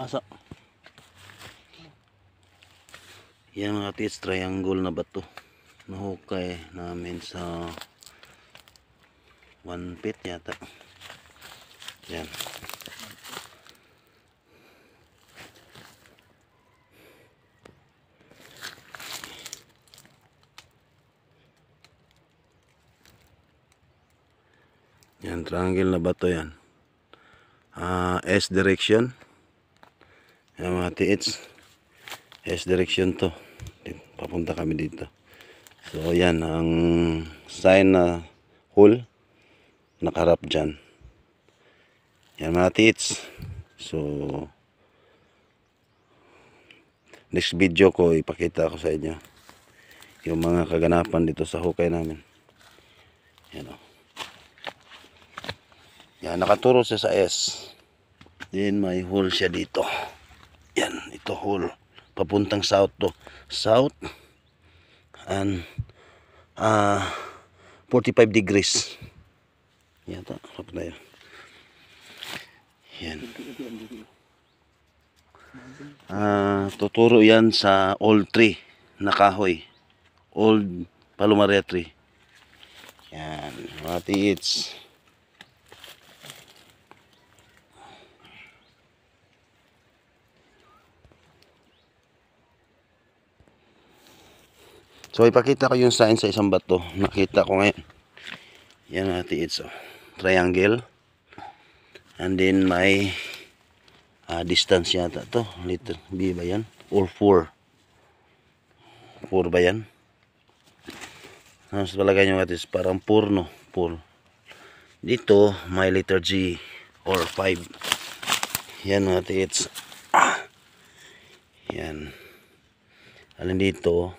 aso yan mga tits triangle na bato nahukay namin sa 1 feet yata yan yan triangle na bato yan uh, S direction Ayan mga tiits. S direction to. Papunta kami dito. So ayan ang sign na hole nakaharap dyan. Yan mga tiits. So next video ko ipakita ko sa inyo yung mga kaganapan dito sa hukay namin. Yan o. Oh. Yan nakaturo siya sa S. Then may hole siya dito. Bohol papuntang south to south and uh, ah, 45 degrees yata harap na yun yan uh, tuturo yan sa old tree na kahoy old palumare tree yan what it's So ipakita ko yung sign sa isang bato. Nakita ko ngayon. Yan natin it's a triangle. And then may uh, distance yata to. Little B ba yan? Or 4. 4 ba yan? Tapos palagay nyo natin parang purno. Pur. Dito may letter G or 5. Yan natin it's ah. Yan. Alin dito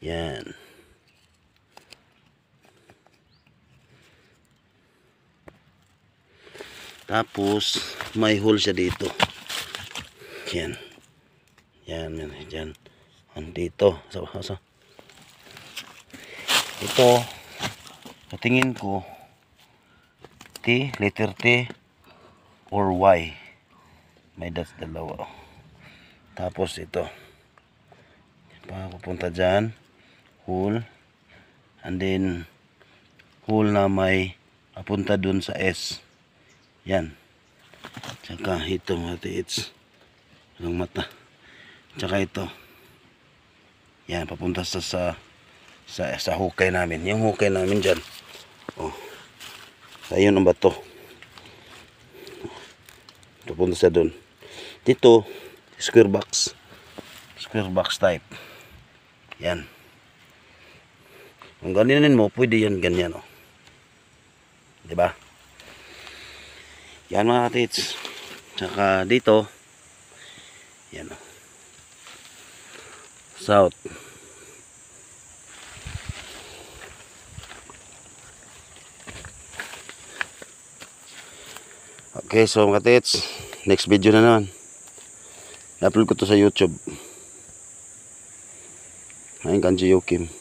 Yan. Tapos, may hole siya dito. Yan. Yan, yan, yan. Andito. So, so. Ah. Ito, katingin ko, T, letter T, or Y. May dots dalawa. Tapos, ito. Pa, pupunta dyan hole and then hole na may papunta dun sa S yan tsaka ito mga ng mata tsaka ito yan papunta sa sa sa, sa hukay namin yung hukay namin dyan oh ayun ang bato papunta sa dun dito square box square box type yan kung ganyanin mo, pwede yan ganyan oh. 'Di ba? Yan mga tits. Saka dito yan oh. South. Okay, so mga tits, next video na naman. I-upload ko to sa YouTube. Ayun, Kanji Yokim.